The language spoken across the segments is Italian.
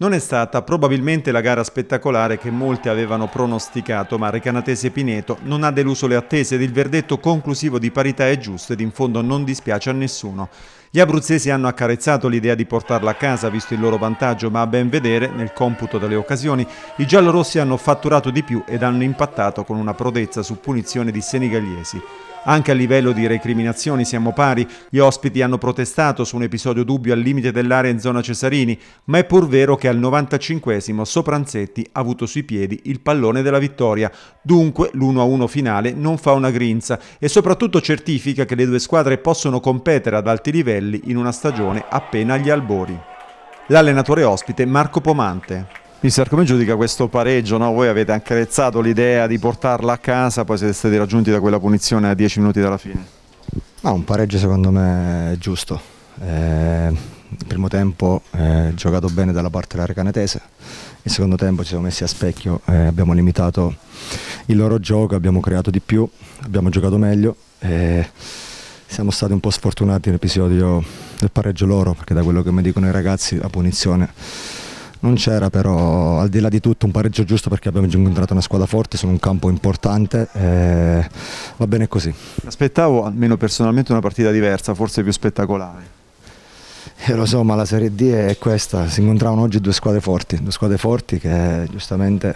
Non è stata probabilmente la gara spettacolare che molti avevano pronosticato, ma Recanatese Pineto non ha deluso le attese ed il verdetto conclusivo di parità è giusto ed in fondo non dispiace a nessuno. Gli abruzzesi hanno accarezzato l'idea di portarla a casa visto il loro vantaggio, ma a ben vedere, nel computo delle occasioni, i giallorossi hanno fatturato di più ed hanno impattato con una prodezza su punizione di Senigalliesi. Anche a livello di recriminazioni siamo pari, gli ospiti hanno protestato su un episodio dubbio al limite dell'area in zona Cesarini, ma è pur vero che al 95esimo Sopranzetti ha avuto sui piedi il pallone della vittoria, dunque l'1-1 finale non fa una grinza e soprattutto certifica che le due squadre possono competere ad alti livelli in una stagione appena agli albori. L'allenatore ospite Marco Pomante. Mister, come giudica questo pareggio? No? Voi avete accarezzato l'idea di portarla a casa, poi siete stati raggiunti da quella punizione a 10 minuti dalla fine. No, un pareggio secondo me è giusto. Eh, il primo tempo è eh, giocato bene dalla parte della Recanetese, il secondo tempo ci siamo messi a specchio, eh, abbiamo limitato il loro gioco, abbiamo creato di più, abbiamo giocato meglio. Eh, siamo stati un po' sfortunati nell'episodio del pareggio loro, perché da quello che mi dicono i ragazzi la punizione non c'era però, al di là di tutto, un pareggio giusto perché abbiamo già incontrato una squadra forte su un campo importante e eh, va bene così. Aspettavo almeno personalmente una partita diversa, forse più spettacolare. Eh, lo so, ma la Serie D è questa, si incontravano oggi due squadre forti, due squadre forti che giustamente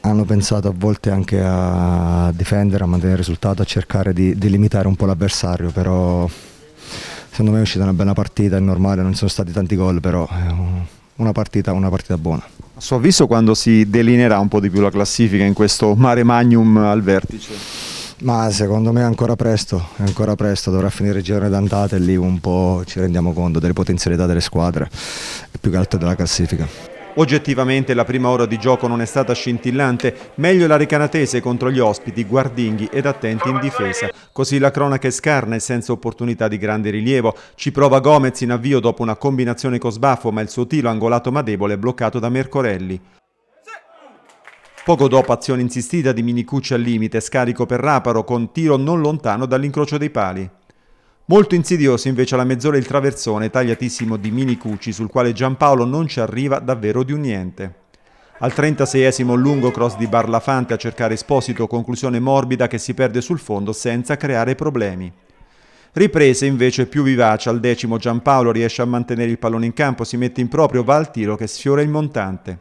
hanno pensato a volte anche a difendere, a mantenere il risultato, a cercare di, di limitare un po' l'avversario, però secondo me è uscita una bella partita, è normale, non sono stati tanti gol, però eh, una partita, una partita buona. A suo avviso quando si delineerà un po' di più la classifica in questo mare magnum al vertice? Ma secondo me è ancora presto, è ancora presto, dovrà finire il girone d'andata e lì un po' ci rendiamo conto delle potenzialità delle squadre e più che altro della classifica. Oggettivamente la prima ora di gioco non è stata scintillante, meglio la ricanatese contro gli ospiti, guardinghi ed attenti in difesa. Così la cronaca è scarna e senza opportunità di grande rilievo. Ci prova Gomez in avvio dopo una combinazione con sbaffo, ma il suo tiro angolato ma debole è bloccato da Mercorelli. Poco dopo azione insistita di Minicucci al limite, scarico per Raparo con tiro non lontano dall'incrocio dei pali. Molto insidioso invece alla mezz'ora il traversone tagliatissimo di Mini Cucci sul quale Giampaolo non ci arriva davvero di un niente. Al 36esimo lungo cross di Barlafante a cercare Esposito, conclusione morbida che si perde sul fondo senza creare problemi. Riprese invece più vivace al decimo Giampaolo riesce a mantenere il pallone in campo, si mette in proprio, va al tiro che sfiora il montante.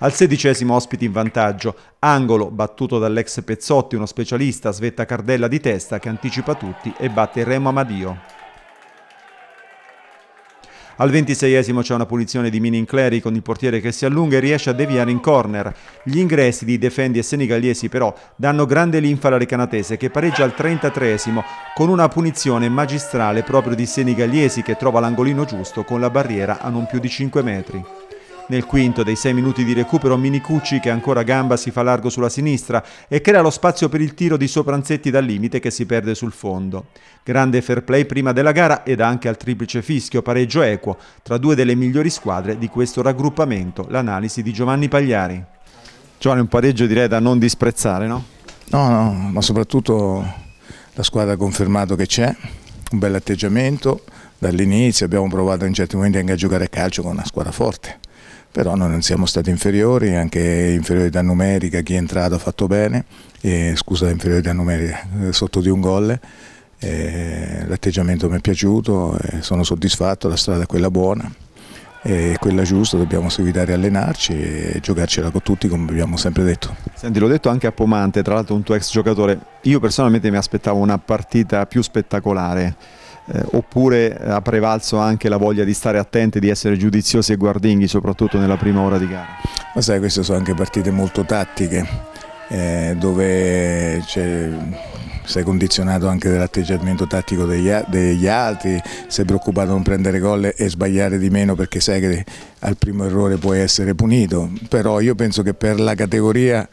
Al sedicesimo ospiti in vantaggio, angolo battuto dall'ex Pezzotti, uno specialista, svetta Cardella di testa che anticipa tutti e batte il Remo Amadio. Al ventiseiesimo c'è una punizione di Mini Cleri con il portiere che si allunga e riesce a deviare in corner. Gli ingressi di Defendi e Senigaliesi però danno grande linfa alla Recanatese che pareggia al trentatreesimo con una punizione magistrale proprio di Senigaliesi che trova l'angolino giusto con la barriera a non più di 5 metri. Nel quinto dei sei minuti di recupero Minicucci che ancora gamba si fa largo sulla sinistra e crea lo spazio per il tiro di Sopranzetti dal limite che si perde sul fondo. Grande fair play prima della gara ed anche al triplice fischio pareggio equo tra due delle migliori squadre di questo raggruppamento, l'analisi di Giovanni Pagliari. Giovanni un pareggio direi da non disprezzare, no? No, no, ma soprattutto la squadra ha confermato che c'è, un bel atteggiamento dall'inizio, abbiamo provato in certi momenti anche a giocare a calcio con una squadra forte però non siamo stati inferiori, anche inferiorità numerica, chi è entrato ha fatto bene, e, scusa inferiorità numerica, eh, sotto di un gol, l'atteggiamento mi è piaciuto, sono soddisfatto, la strada è quella buona, è quella giusta, dobbiamo seguitare a allenarci e giocarcela con tutti come abbiamo sempre detto. Senti, l'ho detto anche a Pomante, tra l'altro un tuo ex giocatore, io personalmente mi aspettavo una partita più spettacolare eh, oppure eh, ha prevalso anche la voglia di stare attenti, di essere giudiziosi e guardinghi soprattutto nella prima ora di gara? Ma sai, queste sono anche partite molto tattiche eh, dove sei condizionato anche dall'atteggiamento tattico degli, degli, altri, sei preoccupato di non prendere gol e sbagliare di meno perché sai che al primo errore puoi essere punito, però io penso che per la categoria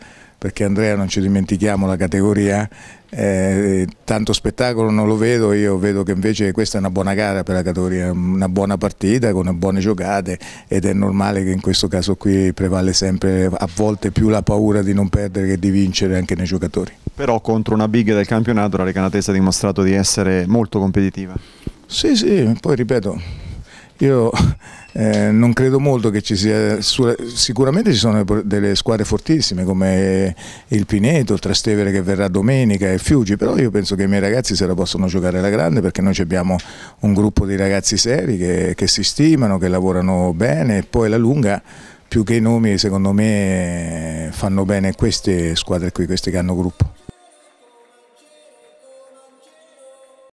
perché Andrea non ci dimentichiamo la categoria, eh, tanto spettacolo non lo vedo, io vedo che invece questa è una buona gara per la categoria, una buona partita con buone giocate ed è normale che in questo caso qui prevale sempre a volte più la paura di non perdere che di vincere anche nei giocatori. Però contro una big del campionato la Recanatese ha dimostrato di essere molto competitiva. Sì, sì, poi ripeto, io eh, non credo molto che ci sia, sicuramente ci sono delle squadre fortissime come il Pineto, il Trastevere che verrà domenica e Fiuggi, però io penso che i miei ragazzi se la possono giocare alla grande perché noi abbiamo un gruppo di ragazzi seri che, che si stimano, che lavorano bene e poi la lunga più che i nomi secondo me fanno bene queste squadre qui, queste che hanno gruppo.